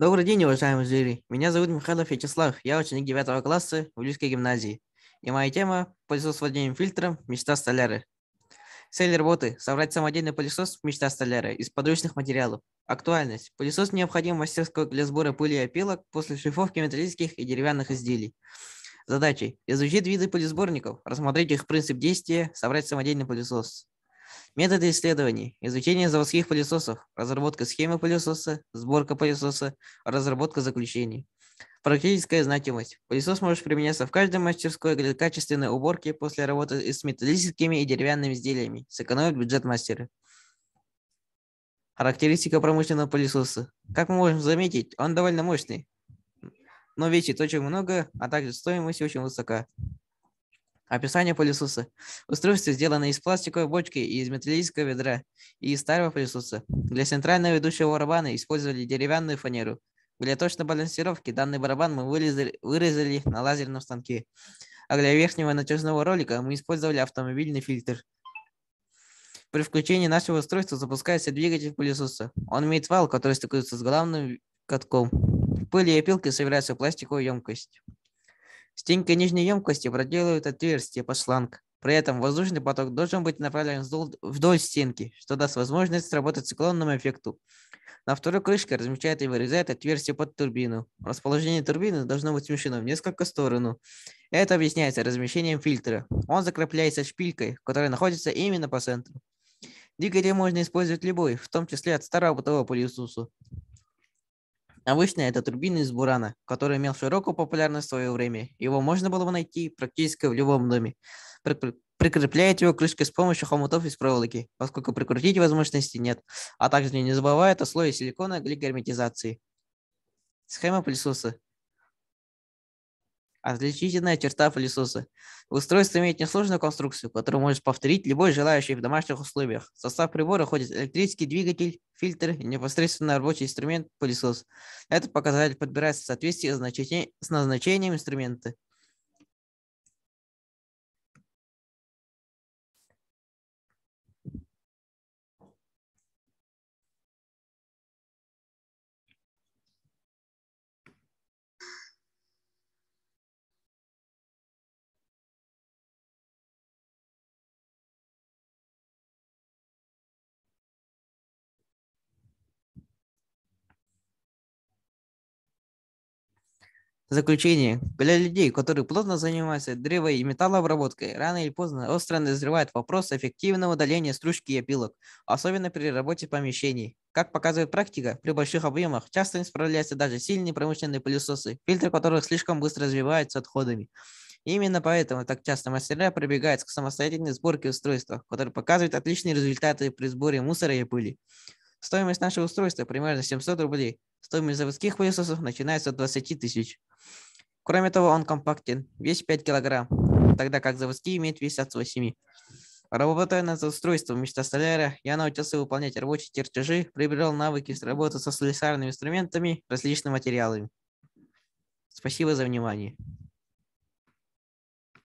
Добрый день, уважаемые жюри. Меня зовут Михайлов Вячеслав. Я ученик 9 класса в Львовской гимназии. И моя тема – пылесос водяным фильтром «Мечта столяры». Цель работы – собрать самодельный пылесос «Мечта столяры» из подручных материалов. Актуальность. Пылесос необходим мастерской для сбора пыли и опилок после шлифовки металлических и деревянных изделий. Задачи: изучить виды пылесборников, рассмотреть их принцип действия, собрать самодельный пылесос. Методы исследований. Изучение заводских пылесосов, разработка схемы пылесоса, сборка пылесоса, разработка заключений. Практическая значимость. Пылесос может применяться в каждой мастерской для качественной уборки после работы с металлическими и деревянными изделиями. Сэкономит бюджет мастера. Характеристика промышленного пылесоса. Как мы можем заметить, он довольно мощный, но весит очень много, а также стоимость очень высока. Описание пылесоса. Устройство сделано из пластиковой бочки и из металлического ведра и из старого пылесоса. Для центрального ведущего барабана использовали деревянную фанеру. Для точной балансировки данный барабан мы вырезали, вырезали на лазерном станке. А для верхнего натяжного ролика мы использовали автомобильный фильтр. При включении нашего устройства запускается двигатель пылесоса. Он имеет вал, который стыкуется с главным катком. Пыль и опилки собираются в пластиковую емкость. Стенки нижней емкости проделывают отверстие под шланг. При этом воздушный поток должен быть направлен вдоль стенки, что даст возможность работать циклонному эффекту. На второй крышке размещает и вырезает отверстие под турбину. Расположение турбины должно быть смещено в несколько сторон. Это объясняется размещением фильтра. Он закрепляется шпилькой, которая находится именно по центру. Двигатель можно использовать любой, в том числе от старого бытового пылесоса. Обычно это турбина из бурана, который имел широкую популярность в свое время. Его можно было бы найти практически в любом доме. Прикрепляет его крышкой с помощью хомутов из проволоки, поскольку прикрутить возможности нет, а также не забывает о слое силикона для герметизации. Схема пылесоса. Отличительная черта пылесоса. Устройство имеет несложную конструкцию, которую может повторить любой желающий в домашних условиях. В состав прибора входит электрический двигатель, фильтр и непосредственно рабочий инструмент пылесос. Этот показатель подбирается в соответствии с назначением инструмента. заключение, для людей, которые плотно занимаются древо- и металлообработкой, рано или поздно остро назревает вопрос эффективного удаления стружки и опилок, особенно при работе помещений. Как показывает практика, при больших объемах часто не справляются даже сильные промышленные пылесосы, фильтры которых слишком быстро развиваются отходами. Именно поэтому так часто мастера прибегают к самостоятельной сборке устройства, которые показывают отличные результаты при сборе мусора и пыли. Стоимость нашего устройства примерно 700 рублей. Стоимость заводских пылесосов начинается от 20 тысяч. Кроме того, он компактен, вес 5 килограмм, тогда как заводские имеют вес от 8. Работая над устройством мечта столяра, я научился выполнять рабочие чертежи, приобрел навыки работы со слесарными инструментами, различными материалами. Спасибо за внимание.